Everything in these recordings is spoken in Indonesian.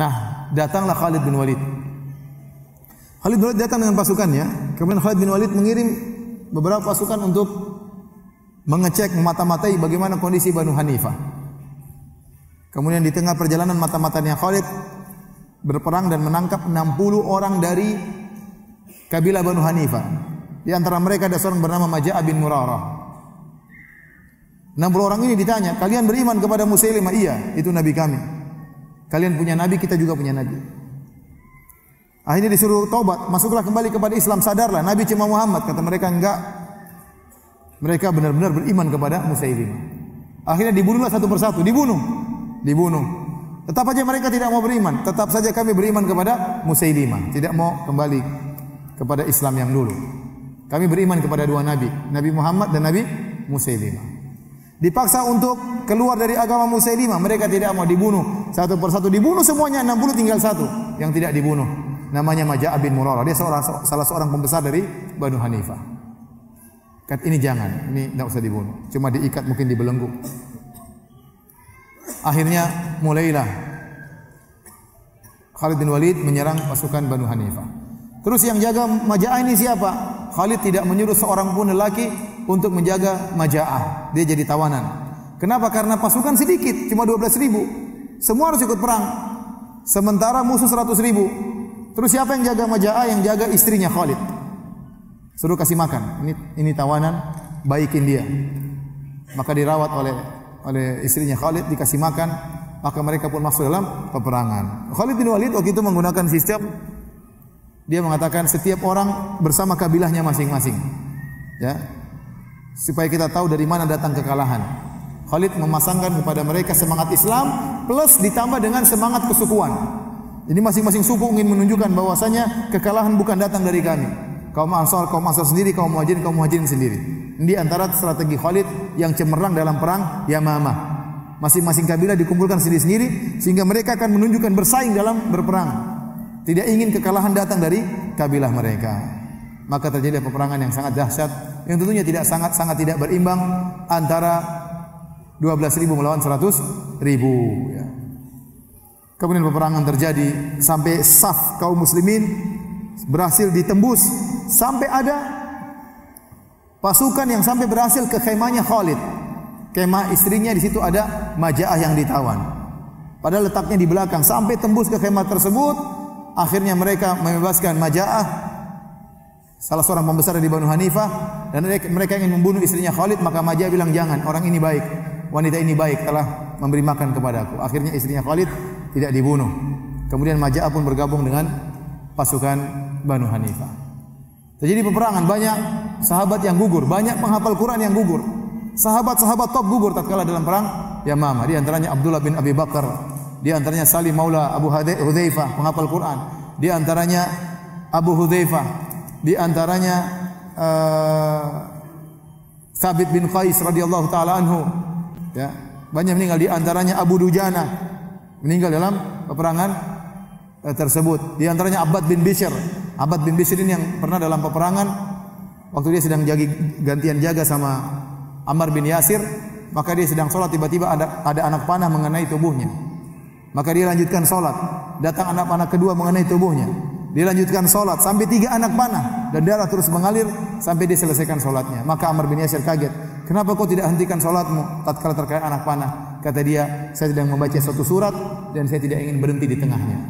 Nah, datanglah Khalid bin Walid. Khalid bin Walid datang dengan pasukannya. Kemudian Khalid bin Walid mengirim beberapa pasukan untuk mengecek, mata matai bagaimana kondisi Banu Hanifah. Kemudian di tengah perjalanan mata-matanya Khalid berperang dan menangkap 60 orang dari kabilah Banu Hanifah. Di antara mereka ada seorang bernama Majah bin Murarah. 60 orang ini ditanya, "Kalian beriman kepada Musailimah?" "Iya, itu nabi kami." Kalian punya nabi, kita juga punya nabi. Akhirnya disuruh tobat masuklah kembali kepada Islam, sadarlah nabi cuma Muhammad, kata mereka enggak. Mereka benar-benar beriman kepada Musailimah. Akhirnya dibunuhlah satu persatu, dibunuh. Dibunuh. Tetap saja mereka tidak mau beriman, tetap saja kami beriman kepada Musailimah, tidak mau kembali kepada Islam yang dulu. Kami beriman kepada dua nabi, Nabi Muhammad dan Nabi Musailimah. Dipaksa untuk keluar dari agama Musailimah, mereka tidak mau dibunuh. Satu persatu dibunuh semuanya, 60 tinggal satu yang tidak dibunuh. Namanya Majah bin Murarah. Dia seorang, salah seorang pembesar dari Banu Hanifah. Kat ini jangan, ini tidak usah dibunuh. Cuma diikat mungkin dibelenggu. Akhirnya mulailah Khalid bin Walid menyerang pasukan Banu Hanifah. Terus yang jaga Majah ini siapa? Khalid tidak menyuruh seorang pun lelaki untuk menjaga Majah. Dia jadi tawanan. Kenapa? Karena pasukan sedikit, cuma 12 ribu. Semua harus ikut perang. Sementara musuh 100 ribu. Terus siapa yang jaga Majaa? Yang jaga istrinya Khalid. Suruh kasih makan. Ini, ini tawanan, baikin dia. Maka dirawat oleh oleh istrinya Khalid, dikasih makan. Maka mereka pun masuk dalam peperangan. Khalid bin Walid waktu itu menggunakan sistem dia mengatakan setiap orang bersama kabilahnya masing-masing. Ya. Supaya kita tahu dari mana datang kekalahan. Khalid memasangkan kepada mereka semangat Islam plus ditambah dengan semangat kesukuan. Jadi masing-masing suku ingin menunjukkan bahwasanya kekalahan bukan datang dari kami. Kaum Ansar, kaum Ansar sendiri, kaum Muhajirin, kaum Muhajirin sendiri. Ini antara strategi Khalid yang cemerlang dalam perang Yamamah. Masing-masing kabilah dikumpulkan sendiri-sendiri sehingga mereka akan menunjukkan bersaing dalam berperang. Tidak ingin kekalahan datang dari kabilah mereka. Maka terjadi peperangan yang sangat dahsyat yang tentunya tidak sangat sangat tidak berimbang antara 12 ribu melawan 100 ribu ya. Kemudian peperangan terjadi sampai saf kaum muslimin berhasil ditembus sampai ada pasukan yang sampai berhasil ke kemahnya Khalid. Kemah istrinya di situ ada Majaah yang ditawan. Padahal letaknya di belakang sampai tembus ke kemah tersebut akhirnya mereka membebaskan Majaah salah seorang pembesar di Banu Hanifah dan mereka ingin membunuh istrinya Khalid maka Majah bilang jangan orang ini baik wanita ini baik telah memberi makan kepadaku. Akhirnya istrinya Khalid tidak dibunuh. Kemudian Majah pun bergabung dengan pasukan Banu Hanifah. Terjadi peperangan banyak sahabat yang gugur, banyak penghafal Quran yang gugur. Sahabat-sahabat top gugur tatkala dalam perang Yamamah. Di antaranya Abdullah bin Abi Bakar, di antaranya Salim Maula Abu Hudzaifah, penghafal Quran. Di antaranya Abu Hudzaifah, di antaranya uh, Thabit bin Qais radhiyallahu taala anhu, Ya, banyak meninggal di antaranya Abu Dujana meninggal dalam peperangan eh, tersebut. Di antaranya Abad bin Bishr. Abad bin Bishr ini yang pernah dalam peperangan waktu dia sedang jagi, gantian jaga sama Amr bin Yasir, maka dia sedang sholat tiba-tiba ada, ada anak panah mengenai tubuhnya. Maka dia lanjutkan sholat. Datang anak panah kedua mengenai tubuhnya. Dia lanjutkan sholat sampai tiga anak panah dan darah terus mengalir sampai dia selesaikan sholatnya. Maka Amr bin Yasir kaget. Kenapa kau tidak hentikan sholatmu tatkala terkait anak panah? Kata dia, saya sedang membaca suatu surat dan saya tidak ingin berhenti di tengahnya.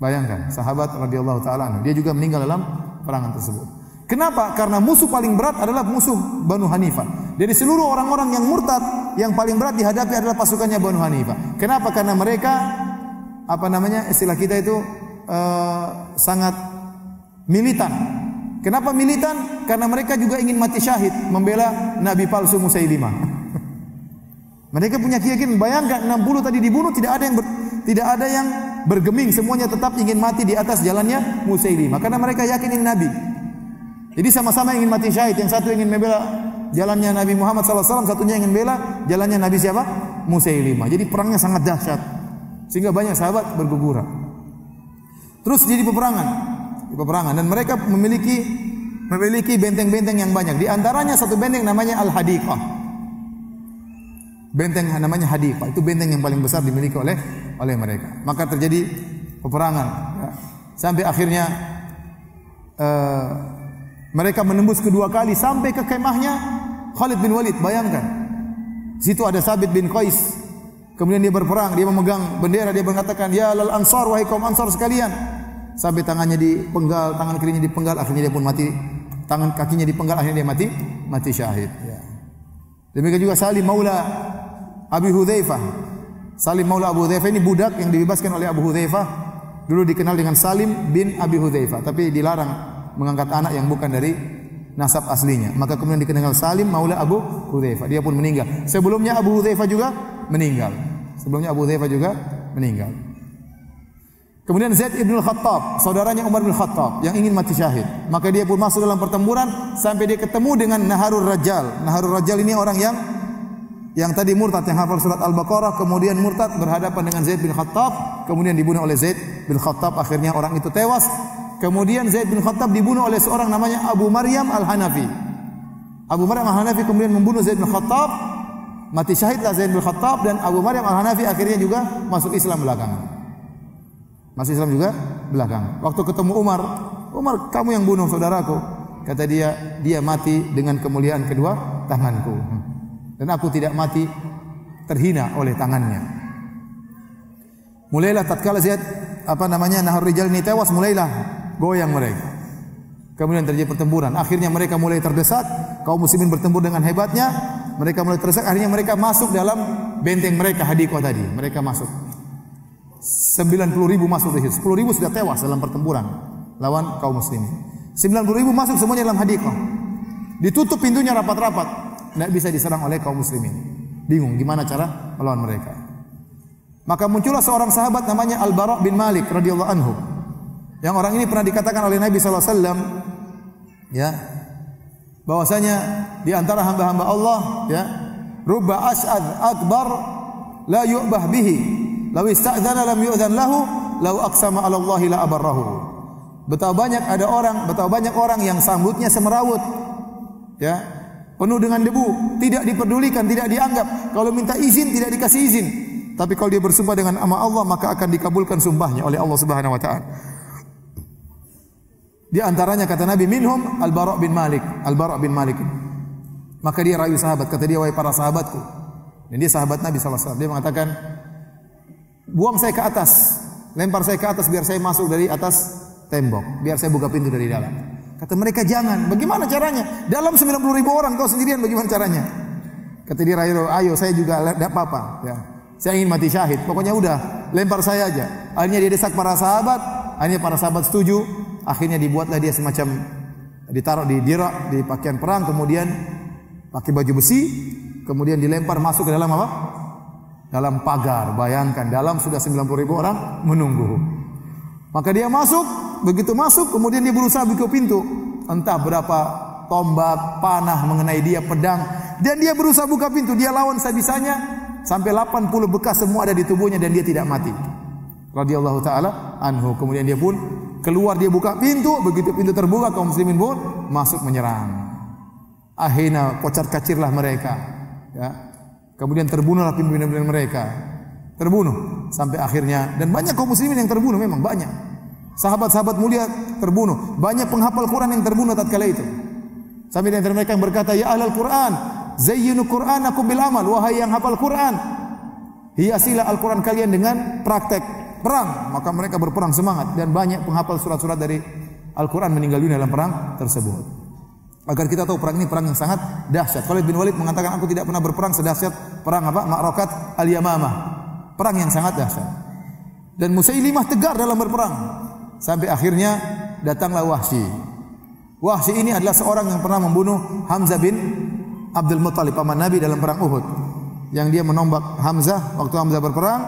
Bayangkan, sahabat radhiyallahu taala dia juga meninggal dalam perangan tersebut. Kenapa? Karena musuh paling berat adalah musuh Banu Hanifah. Dari seluruh orang-orang yang murtad, yang paling berat dihadapi adalah pasukannya Banu Hanifah. Kenapa? Karena mereka apa namanya? Istilah kita itu uh, sangat militan Kenapa militan? Karena mereka juga ingin mati syahid membela nabi palsu Musailimah. mereka punya keyakinan, bayangkan 60 tadi dibunuh tidak ada yang ber, tidak ada yang bergeming, semuanya tetap ingin mati di atas jalannya Musailimah karena mereka yakin ini nabi. Jadi sama-sama ingin mati syahid, yang satu ingin membela jalannya Nabi Muhammad SAW, satunya ingin membela jalannya Nabi siapa? Musailimah. Jadi perangnya sangat dahsyat. Sehingga banyak sahabat berguguran. Terus jadi peperangan di peperangan dan mereka memiliki memiliki benteng-benteng yang banyak. Di antaranya satu benteng namanya Al-Hadiqah. Benteng namanya Hadiqah. Itu benteng yang paling besar dimiliki oleh oleh mereka. Maka terjadi peperangan ya. sampai akhirnya uh, mereka menembus kedua kali sampai ke kemahnya Khalid bin Walid. Bayangkan. Situ ada Sabit bin Qais. Kemudian dia berperang, dia memegang bendera, dia mengatakan, "Ya lal ansar wahai kaum ansar sekalian, sampai tangannya dipenggal, tangan kirinya dipenggal, akhirnya dia pun mati. Tangan kakinya dipenggal, akhirnya dia mati, mati syahid. Ya. Demikian juga Salim Maula Abi Hudzaifah. Salim Maula Abu Hudzaifah ini budak yang dibebaskan oleh Abu Hudzaifah. Dulu dikenal dengan Salim bin Abi Hudzaifah, tapi dilarang mengangkat anak yang bukan dari nasab aslinya. Maka kemudian dikenal Salim Maula Abu Hudzaifah. Dia pun meninggal. Sebelumnya Abu Hudzaifah juga meninggal. Sebelumnya Abu Hudzaifah juga meninggal. Kemudian Zaid ibn Khattab, saudaranya Umar bin Khattab yang ingin mati syahid. Maka dia pun masuk dalam pertempuran sampai dia ketemu dengan Naharul Rajal. Naharul Rajal ini orang yang yang tadi murtad yang hafal surat Al-Baqarah kemudian murtad berhadapan dengan Zaid bin Khattab, kemudian dibunuh oleh Zaid bin Khattab. Akhirnya orang itu tewas. Kemudian Zaid bin Khattab dibunuh oleh seorang namanya Abu Maryam Al-Hanafi. Abu Maryam Al-Hanafi kemudian membunuh Zaid bin Khattab. Mati syahidlah Zaid bin Khattab dan Abu Maryam Al-Hanafi akhirnya juga masuk Islam belakangan. Masih Islam juga belakang. Waktu ketemu Umar, Umar kamu yang bunuh saudaraku. Kata dia, dia mati dengan kemuliaan kedua tanganku. Dan aku tidak mati terhina oleh tangannya. Mulailah tatkala Zaid apa namanya Nahar Rijal ini tewas mulailah goyang mereka. Kemudian terjadi pertempuran. Akhirnya mereka mulai terdesak, kaum muslimin bertempur dengan hebatnya, mereka mulai terdesak, akhirnya mereka masuk dalam benteng mereka Hadiqah tadi. Mereka masuk. 90 ribu masuk di sepuluh 10 ribu sudah tewas dalam pertempuran lawan kaum muslimin. 90 ribu masuk semuanya dalam hadiqah. Ditutup pintunya rapat-rapat. Tidak bisa diserang oleh kaum muslimin. Bingung gimana cara melawan mereka. Maka muncullah seorang sahabat namanya Al-Bara' bin Malik radhiyallahu anhu. Yang orang ini pernah dikatakan oleh Nabi saw ya bahwasanya di antara hamba-hamba Allah ya rubba as'ad akbar la yu'bah bihi Lalu ista'dzana lam yu'dzan lahu lau aqsama 'ala Allah la abarrahu. Betapa banyak ada orang, betapa banyak orang yang sambutnya semerawut. Ya. Penuh dengan debu, tidak diperdulikan, tidak dianggap. Kalau minta izin tidak dikasih izin. Tapi kalau dia bersumpah dengan ama Allah maka akan dikabulkan sumpahnya oleh Allah Subhanahu wa taala. Di antaranya kata Nabi minhum Al-Bara' bin Malik, Al-Bara' bin Malik. Maka dia rayu sahabat, kata dia wahai para sahabatku. Dan sahabat Nabi sallallahu alaihi wasallam. Dia mengatakan, buang saya ke atas, lempar saya ke atas biar saya masuk dari atas tembok, biar saya buka pintu dari dalam. Kata mereka jangan. Bagaimana caranya? Dalam 90 ribu orang kau sendirian bagaimana caranya? Kata dia ayo, ayo saya juga tidak apa-apa. Ya. Saya ingin mati syahid. Pokoknya udah, lempar saya aja. Akhirnya dia desak para sahabat. Akhirnya para sahabat setuju. Akhirnya dibuatlah dia semacam ditaruh di dirak, di pakaian perang. Kemudian pakai baju besi. Kemudian dilempar masuk ke dalam apa? dalam pagar. Bayangkan dalam sudah 90 ribu orang menunggu. Maka dia masuk, begitu masuk kemudian dia berusaha buka pintu. Entah berapa tombak, panah mengenai dia, pedang. Dan dia berusaha buka pintu, dia lawan sebisanya. Sampai 80 bekas semua ada di tubuhnya dan dia tidak mati. Radiyallahu ta'ala anhu. Kemudian dia pun keluar dia buka pintu. Begitu pintu terbuka kaum muslimin pun masuk menyerang. Akhirnya kocar kacirlah mereka. Ya, Kemudian terbunuhlah pimpinan-pimpinan mereka. Terbunuh sampai akhirnya dan banyak kaum muslimin yang terbunuh memang banyak. Sahabat-sahabat mulia terbunuh, banyak penghafal Quran yang terbunuh tatkala itu. Sampai di antara mereka yang berkata, "Ya ahlal Quran, zayyinu Quran, bil amal." Wahai yang hafal Quran, hiasilah Al-Quran kalian dengan praktek perang. Maka mereka berperang semangat dan banyak penghafal surat-surat dari Al-Quran meninggal dunia dalam perang tersebut. Agar kita tahu perang ini perang yang sangat dahsyat. Khalid bin Walid mengatakan, aku tidak pernah berperang sedahsyat perang apa? Ma'rakat Al-Yamamah. Perang yang sangat dahsyat. Dan Musailimah tegar dalam berperang sampai akhirnya datanglah Wahsy. Wahsy ini adalah seorang yang pernah membunuh Hamzah bin Abdul Muthalib paman Nabi dalam perang Uhud. Yang dia menombak Hamzah waktu Hamzah berperang,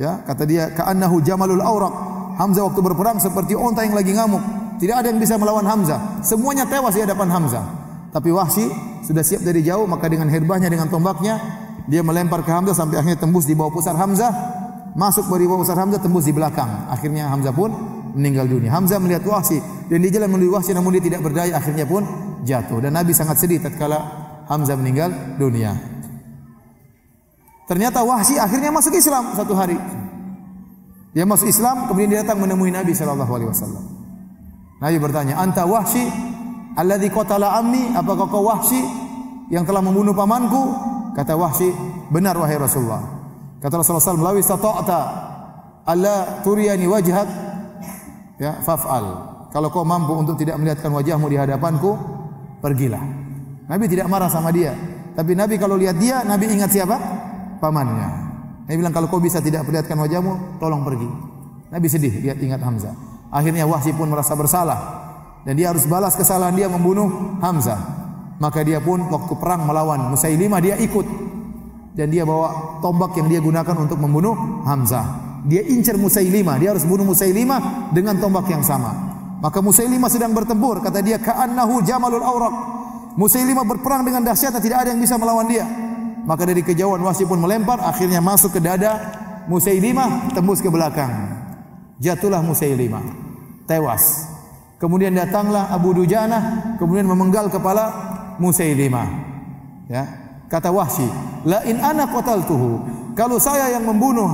ya, kata dia ka'annahu jamalul awraq. Hamzah waktu berperang seperti onta yang lagi ngamuk. Tidak ada yang bisa melawan Hamzah. Semuanya tewas di hadapan Hamzah. Tapi Wahsy sudah siap dari jauh, maka dengan herbahnya, dengan tombaknya, dia melempar ke Hamzah sampai akhirnya tembus di bawah pusar Hamzah, masuk dari bawah pusar Hamzah tembus di belakang. Akhirnya Hamzah pun meninggal dunia. Hamzah melihat Wahsy dan dia jalan menuju Wahsy namun dia tidak berdaya akhirnya pun jatuh dan Nabi sangat sedih tatkala Hamzah meninggal dunia. Ternyata Wahsy akhirnya masuk Islam satu hari. Dia masuk Islam kemudian dia datang menemui Nabi sallallahu alaihi wasallam. Nabi bertanya, "Anta Wahsy alladzi qatala ammi?" Apakah kau Wahsy yang telah membunuh pamanku? Kata Wahsy, benar wahai Rasulullah. Kata Rasulullah SAW, Lawi sata'ta alla turiyani wajhak, ya, faf'al. Kalau kau mampu untuk tidak melihatkan wajahmu di hadapanku, pergilah. Nabi tidak marah sama dia. Tapi Nabi kalau lihat dia, Nabi ingat siapa? Pamannya. Nabi bilang, kalau kau bisa tidak perlihatkan wajahmu, tolong pergi. Nabi sedih, lihat ingat Hamzah. Akhirnya Wahsy pun merasa bersalah. Dan dia harus balas kesalahan dia membunuh Hamzah. Maka dia pun waktu perang melawan Musailimah dia ikut dan dia bawa tombak yang dia gunakan untuk membunuh Hamzah. Dia incer Musailimah, dia harus bunuh Musailimah dengan tombak yang sama. Maka Musailimah sedang bertempur, kata dia ka'annahu jamalul awraq. Musailimah berperang dengan dahsyat dan tidak ada yang bisa melawan dia. Maka dari kejauhan wasi pun melempar, akhirnya masuk ke dada Musailimah, tembus ke belakang. Jatuhlah Musailimah, tewas. Kemudian datanglah Abu Dujana, kemudian memenggal kepala Musailimah. Ya. Kata Wahsy, "La in ana qataltuhu." Kalau saya yang membunuh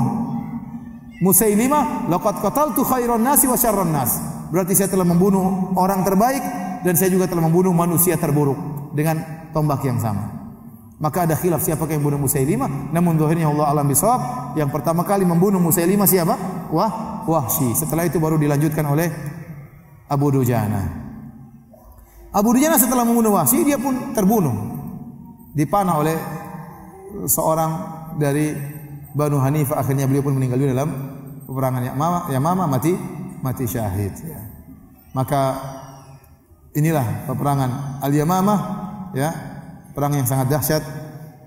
Musailimah, laqad qataltu khairan nasi wa syarran nas. Berarti saya telah membunuh orang terbaik dan saya juga telah membunuh manusia terburuk dengan tombak yang sama. Maka ada khilaf siapa yang membunuh Musailimah, namun zahirnya Allah alam bisawab, yang pertama kali membunuh Musailimah siapa? Wah, Wahsy. Setelah itu baru dilanjutkan oleh Abu Dujana. Abu Dujana setelah membunuh Wahsy dia pun terbunuh. Dipanah oleh eh, seorang dari Banu Hanifah akhirnya beliau pun meninggal dunia dalam peperangan Yamama, Yamama mati mati syahid ya. Maka inilah peperangan Al-Yamamah ya, perang yang sangat dahsyat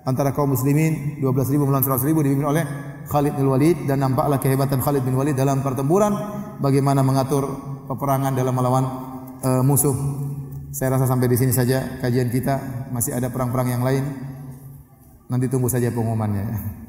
antara kaum muslimin 12.000 melawan 100.000 dipimpin oleh Khalid bin Walid dan nampaklah kehebatan Khalid bin Walid dalam pertempuran bagaimana mengatur peperangan dalam melawan uh, musuh saya rasa sampai di sini saja kajian kita, masih ada perang-perang yang lain. Nanti tunggu saja pengumumannya.